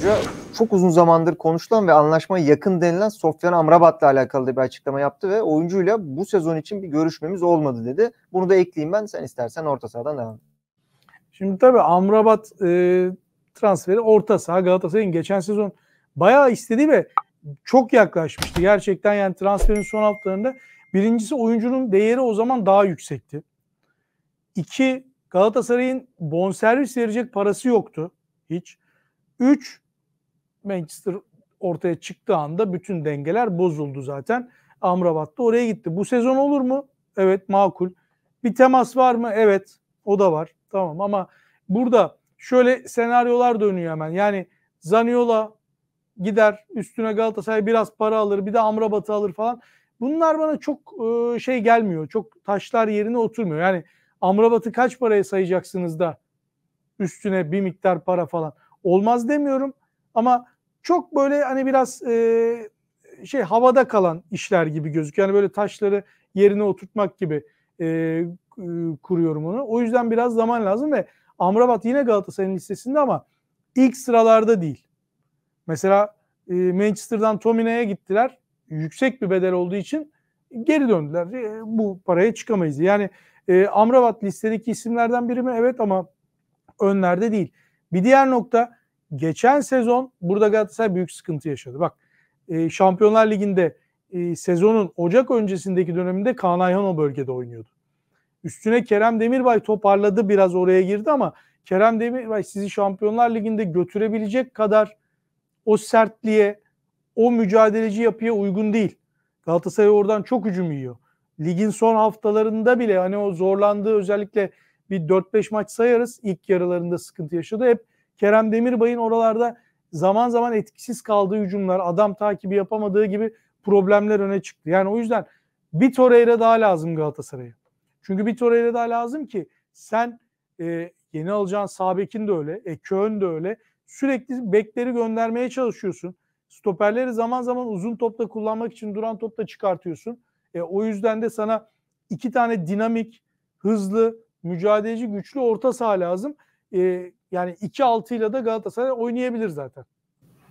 Hoca çok uzun zamandır konuşulan ve anlaşmaya yakın denilen Sofyan Amrabat'la alakalı da bir açıklama yaptı ve oyuncuyla bu sezon için bir görüşmemiz olmadı dedi. Bunu da ekleyeyim ben sen istersen orta sahadan devam Şimdi tabii Amrabat e, transferi orta saha Galatasaray'ın geçen sezon bayağı istediği ve çok yaklaşmıştı. Gerçekten yani transferin son haftalarında birincisi oyuncunun değeri o zaman daha yüksekti. İki Galatasaray'ın bonservis verecek parası yoktu hiç. Üç Manchester ortaya çıktığı anda bütün dengeler bozuldu zaten. Amrabat da oraya gitti. Bu sezon olur mu? Evet makul. Bir temas var mı? Evet o da var. Tamam ama burada şöyle senaryolar dönüyor hemen. Yani Zaniola gider üstüne Galatasaray biraz para alır bir de Amrabat'ı alır falan. Bunlar bana çok e, şey gelmiyor. Çok taşlar yerine oturmuyor. Yani Amrabat'ı kaç paraya sayacaksınız da üstüne bir miktar para falan. Olmaz demiyorum ama çok böyle hani biraz e, şey havada kalan işler gibi gözüküyor. Yani böyle taşları yerine oturtmak gibi e, e, kuruyorum onu. O yüzden biraz zaman lazım ve Amrabat yine Galatasaray'ın listesinde ama ilk sıralarda değil. Mesela e, Manchester'dan Tomine'ye gittiler. Yüksek bir bedel olduğu için geri döndüler. E, bu paraya çıkamayız. Yani e, Amrabat listedeki isimlerden biri mi? Evet ama önlerde değil. Bir diğer nokta geçen sezon burada Galatasaray büyük sıkıntı yaşadı. Bak e, Şampiyonlar Ligi'nde e, sezonun Ocak öncesindeki döneminde Kaan Ayhan o bölgede oynuyordu. Üstüne Kerem Demirbay toparladı biraz oraya girdi ama Kerem Demirbay sizi Şampiyonlar Ligi'nde götürebilecek kadar o sertliğe, o mücadeleci yapıya uygun değil. Galatasaray oradan çok hücum yiyor. Ligin son haftalarında bile hani o zorlandığı özellikle bir 4-5 maç sayarız. ilk yarılarında sıkıntı yaşadı. Hep Kerem Demirbay'ın oralarda zaman zaman etkisiz kaldığı hücumlar, adam takibi yapamadığı gibi problemler öne çıktı. Yani o yüzden bir Torreira daha lazım Galatasaray'a. Çünkü bir Torreira daha lazım ki sen e, yeni alacağın Sabek'in de öyle, e, Köğün de öyle. Sürekli bekleri göndermeye çalışıyorsun. Stoperleri zaman zaman uzun topla kullanmak için duran topla çıkartıyorsun. E, o yüzden de sana iki tane dinamik, hızlı, mücadeleci, güçlü orta saha lazım. E, yani 2-6 ile de Galatasaray oynayabilir zaten.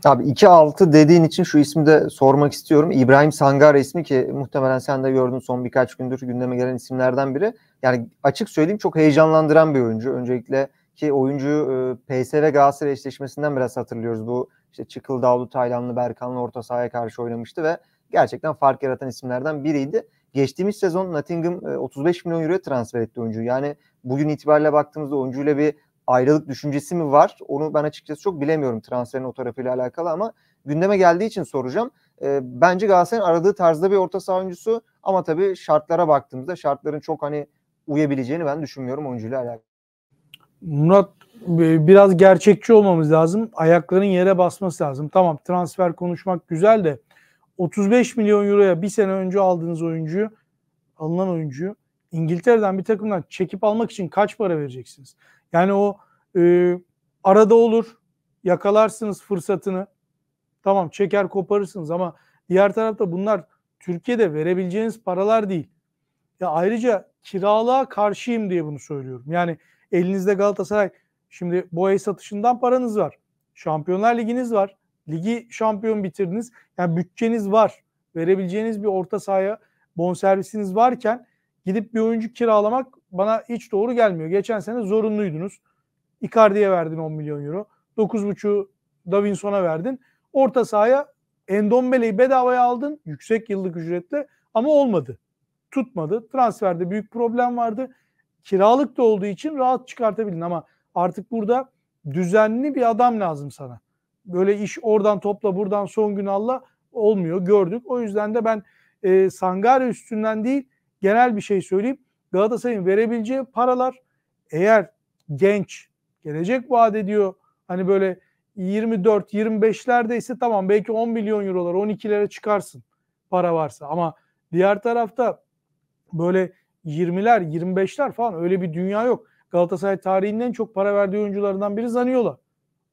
Abi 2-6 dediğin için şu ismi de sormak istiyorum. İbrahim Sangar ismi ki muhtemelen sen de gördün son birkaç gündür gündeme gelen isimlerden biri. Yani açık söyleyeyim çok heyecanlandıran bir oyuncu. Öncelikle ki oyuncu e, PSV Galatasaray eşleşmesinden biraz hatırlıyoruz. Bu işte Çıkıl Davlu Taylanlı Berkan'la orta sahaya karşı oynamıştı ve gerçekten fark yaratan isimlerden biriydi. Geçtiğimiz sezon Nottingham 35 e, milyon euro transfer etti oyuncuyu. Yani bugün itibariyle baktığımızda oyuncuyla bir ayrılık düşüncesi mi var? Onu ben açıkçası çok bilemiyorum transferin o tarafıyla alakalı ama gündeme geldiği için soracağım. E, bence Galatasaray'ın aradığı tarzda bir orta saha oyuncusu ama tabii şartlara baktığımızda şartların çok hani uyabileceğini ben düşünmüyorum oyuncuyla alakalı. Murat e, biraz gerçekçi olmamız lazım. Ayakların yere basması lazım. Tamam transfer konuşmak güzel de 35 milyon euroya bir sene önce aldığınız oyuncuyu alınan oyuncuyu İngiltere'den bir takımdan çekip almak için kaç para vereceksiniz? Yani o e, arada olur yakalarsınız fırsatını tamam çeker koparırsınız ama diğer tarafta bunlar Türkiye'de verebileceğiniz paralar değil. Ya ayrıca kiralığa karşıyım diye bunu söylüyorum. Yani elinizde Galatasaray şimdi boya satışından paranız var. Şampiyonlar Liginiz var. Ligi şampiyon bitirdiniz. Yani bütçeniz var. Verebileceğiniz bir orta sahaya bonservisiniz varken gidip bir oyuncu kiralamak bana hiç doğru gelmiyor. Geçen sene zorunluydunuz. Icardi'ye verdin 10 milyon euro. 9.5'u Davinson'a verdin. Orta sahaya Endombele'yi bedavaya aldın. Yüksek yıllık ücretle ama olmadı. Tutmadı. Transferde büyük problem vardı. Kiralık da olduğu için rahat çıkartabildin ama artık burada düzenli bir adam lazım sana. Böyle iş oradan topla buradan son gün alla olmuyor gördük. O yüzden de ben e, Sangare üstünden değil genel bir şey söyleyeyim. Galatasaray'ın verebileceği paralar eğer genç gelecek vaat ediyor hani böyle 24 25'lerde ise tamam belki 10 milyon eurolar 12'lere çıkarsın para varsa ama diğer tarafta böyle 20'ler 25'ler falan öyle bir dünya yok. Galatasaray tarihinin en çok para verdiği oyuncularından biri Zaniola.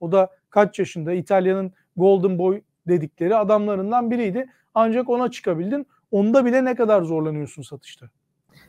O da kaç yaşında İtalya'nın Golden Boy dedikleri adamlarından biriydi. Ancak ona çıkabildin. Onda bile ne kadar zorlanıyorsun satışta.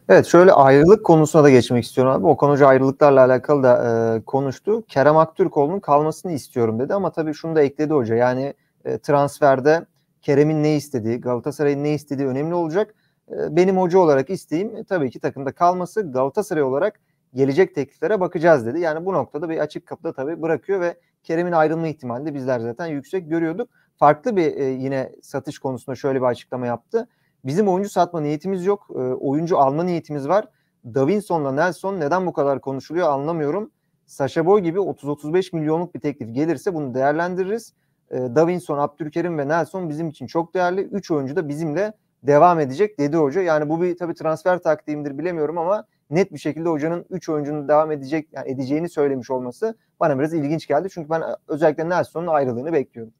Evet şöyle ayrılık konusuna da geçmek istiyorum abi. Okan Hoca ayrılıklarla alakalı da e, konuştu. Kerem Aktürkoğlu'nun kalmasını istiyorum dedi ama tabii şunu da ekledi hoca. Yani e, transferde Kerem'in ne istediği, Galatasaray'ın ne istediği önemli olacak. E, benim hoca olarak isteğim e, tabii ki takımda kalması. Galatasaray olarak gelecek tekliflere bakacağız dedi. Yani bu noktada bir açık kapıda tabii bırakıyor ve Kerem'in ayrılma ihtimali de bizler zaten yüksek görüyorduk. Farklı bir e, yine satış konusunda şöyle bir açıklama yaptı. Bizim oyuncu satma niyetimiz yok. E, oyuncu alma niyetimiz var. Davinson'la Nelson neden bu kadar konuşuluyor anlamıyorum. Sasha Boy gibi 30-35 milyonluk bir teklif gelirse bunu değerlendiririz. E, Davinson, Abdülkerim ve Nelson bizim için çok değerli. 3 oyuncu da bizimle devam edecek dedi hoca. Yani bu bir tabii transfer taktiğimdir bilemiyorum ama net bir şekilde hocanın 3 oyuncunun devam edecek yani edeceğini söylemiş olması bana biraz ilginç geldi. Çünkü ben e, özellikle Nelson'un ayrılığını bekliyorum.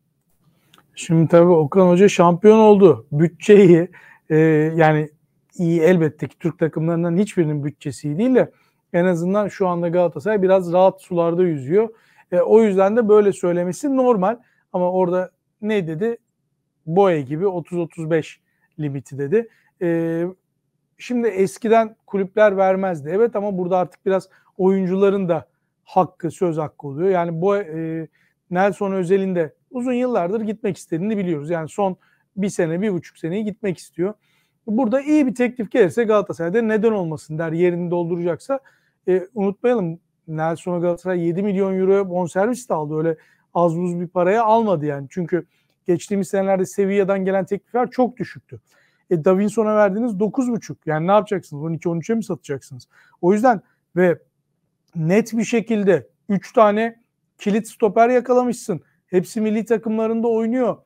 Şimdi tabii Okan Hoca şampiyon oldu. Bütçeyi e, yani iyi elbette ki Türk takımlarından hiçbirinin bütçesi değil de en azından şu anda Galatasaray biraz rahat sularda yüzüyor. E, o yüzden de böyle söylemesi normal ama orada ne dedi? Boya gibi 30-35 limiti dedi. E, şimdi eskiden kulüpler vermezdi. Evet ama burada artık biraz oyuncuların da hakkı, söz hakkı oluyor. Yani bu e, Nelson Özel'in de uzun yıllardır gitmek istediğini biliyoruz. Yani son bir sene, bir buçuk seneyi gitmek istiyor. Burada iyi bir teklif gelirse Galatasaray'da neden olmasın der yerini dolduracaksa. E, unutmayalım Nelson Galatasaray 7 milyon euro bonservis de aldı. Öyle az buz bir paraya almadı yani. Çünkü geçtiğimiz senelerde Sevilla'dan gelen teklifler çok düşüktü. E, Davinson'a verdiğiniz 9,5. Yani ne yapacaksınız? 12-13'e mi satacaksınız? O yüzden ve net bir şekilde 3 tane kilit stoper yakalamışsın. Hepsi milli takımlarında oynuyor.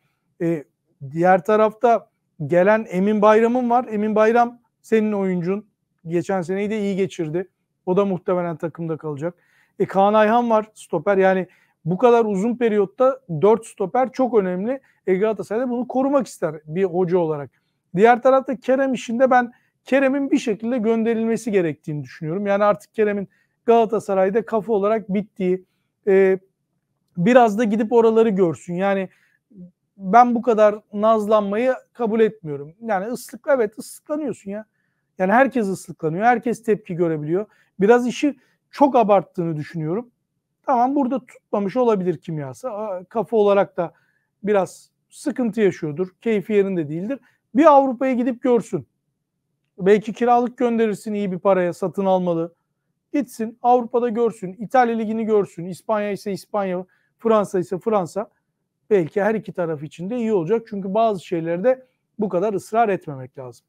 E, Diğer tarafta gelen Emin Bayram'ın var. Emin Bayram senin oyuncun. Geçen seneyi de iyi geçirdi. O da muhtemelen takımda kalacak. E Kaan Ayhan var stoper. Yani bu kadar uzun periyotta 4 stoper çok önemli. E Galatasaray bunu korumak ister bir hoca olarak. Diğer tarafta Kerem işinde ben Kerem'in bir şekilde gönderilmesi gerektiğini düşünüyorum. Yani artık Kerem'in Galatasaray'da kafa olarak bittiği e, biraz da gidip oraları görsün. Yani ben bu kadar nazlanmayı kabul etmiyorum. Yani ıslık evet ıslıklanıyorsun ya. Yani herkes ıslıklanıyor. Herkes tepki görebiliyor. Biraz işi çok abarttığını düşünüyorum. Tamam burada tutmamış olabilir kimyası. Kafa olarak da biraz sıkıntı yaşıyordur. Keyfi yerinde değildir. Bir Avrupa'ya gidip görsün. Belki kiralık gönderirsin iyi bir paraya satın almalı. Gitsin Avrupa'da görsün. İtalya Ligi'ni görsün. İspanya ise İspanya, Fransa ise Fransa belki her iki taraf için de iyi olacak. Çünkü bazı şeylerde bu kadar ısrar etmemek lazım.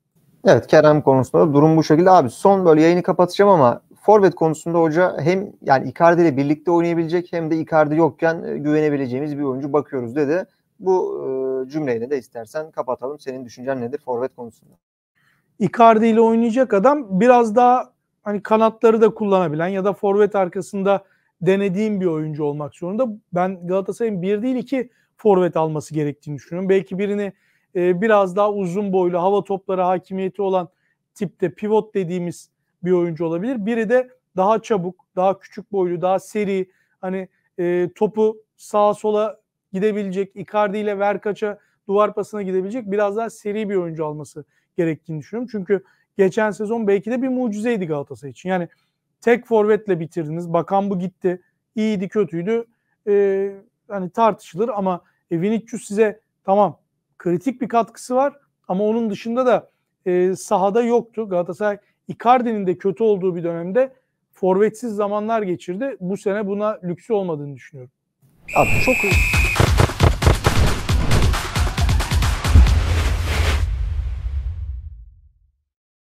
Evet Kerem konusunda durum bu şekilde. Abi son böyle yayını kapatacağım ama forvet konusunda hoca hem yani Icardi ile birlikte oynayabilecek hem de Icardi yokken e, güvenebileceğimiz bir oyuncu bakıyoruz dedi. Bu e, cümleyle de istersen kapatalım. Senin düşüncen nedir forvet konusunda? Icardi ile oynayacak adam biraz daha hani kanatları da kullanabilen ya da forvet arkasında denediğim bir oyuncu olmak zorunda. Ben Galatasaray'ın bir değil iki forvet alması gerektiğini düşünüyorum. Belki birini e, biraz daha uzun boylu, hava topları hakimiyeti olan tipte pivot dediğimiz bir oyuncu olabilir. Biri de daha çabuk, daha küçük boylu, daha seri, hani e, topu sağa sola gidebilecek, Icardi ile Verkaç'a duvar pasına gidebilecek biraz daha seri bir oyuncu alması gerektiğini düşünüyorum. Çünkü geçen sezon belki de bir mucizeydi Galatasaray için. Yani Tek forvetle bitirdiniz. Bakan bu gitti. İyiydi kötüydü. Ee, hani tartışılır ama e, Vinicius size tamam kritik bir katkısı var ama onun dışında da e, sahada yoktu. Galatasaray Icardi'nin de kötü olduğu bir dönemde forvetsiz zamanlar geçirdi. Bu sene buna lüksü olmadığını düşünüyorum. Abi çok